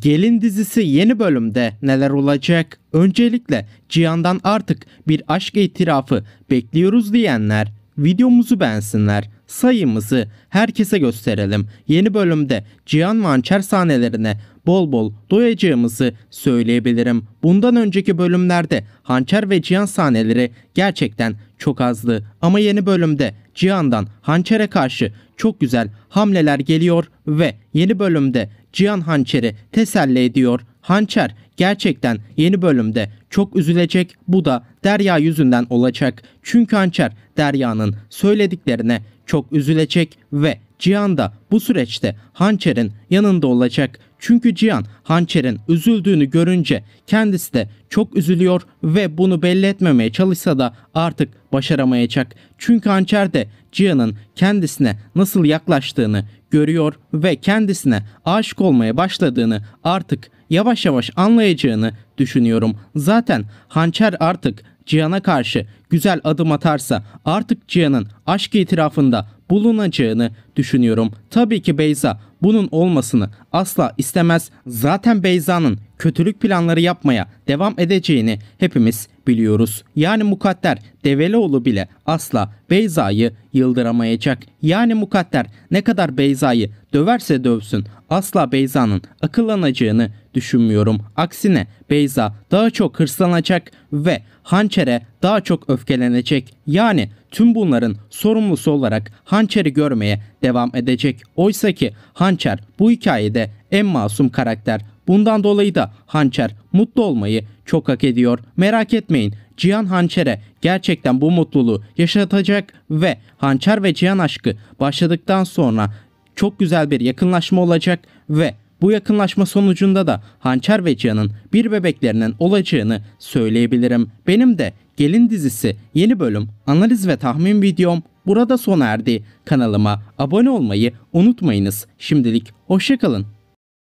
Gelin dizisi yeni bölümde neler olacak? Öncelikle Cihan'dan artık bir aşk itirafı bekliyoruz diyenler videomuzu beğensinler. Sayımızı herkese gösterelim. Yeni bölümde Cihan Vançer sahnelerine bol bol doyacağımızı söyleyebilirim. Bundan önceki bölümlerde Hançer ve Cihan sahneleri gerçekten çok azdı. Ama yeni bölümde Cihan'dan Hançer'e karşı çok güzel hamleler geliyor ve yeni bölümde Cihan Hançer'i teselli ediyor. Hançer gerçekten yeni bölümde çok üzülecek bu da Derya yüzünden olacak. Çünkü Hançer Derya'nın söylediklerine çok üzülecek ve Cihan da bu süreçte Hançer'in yanında olacak. Çünkü Cihan Hançer'in üzüldüğünü görünce kendisi de çok üzülüyor ve bunu belli etmemeye çalışsa da artık başaramayacak. Çünkü hançer de Cihan'ın kendisine nasıl yaklaştığını görüyor ve kendisine aşık olmaya başladığını artık yavaş yavaş anlayacağını düşünüyorum. Zaten hançer artık Cihan'a karşı güzel adım atarsa artık Cihan'ın aşk itirafında bulunacağını düşünüyorum. Tabii ki Beyza bunun olmasını asla istemez. Zaten Beyza'nın kötülük planları yapmaya devam edeceğini hepimiz biliyoruz. Yani mukadder Develoğlu bile asla Beyza'yı yıldıramayacak. Yani mukadder ne kadar Beyza'yı döverse dövsün asla Beyza'nın akıllanacağını düşünmüyorum. Aksine Beyza daha çok hırslanacak ve hançere daha çok öfkelenecek. Yani tüm bunların sorumlusu olarak hançeri görmeye devam edecek. Oysa ki hançer bu hikayede en masum karakter Bundan dolayı da Hançer mutlu olmayı çok hak ediyor. Merak etmeyin Cihan Hançer'e gerçekten bu mutluluğu yaşatacak ve Hançer ve Cihan aşkı başladıktan sonra çok güzel bir yakınlaşma olacak ve bu yakınlaşma sonucunda da Hançer ve Cihan'ın bir bebeklerinin olacağını söyleyebilirim. Benim de Gelin dizisi yeni bölüm analiz ve tahmin videom burada sona erdi. Kanalıma abone olmayı unutmayınız. Şimdilik hoşçakalın.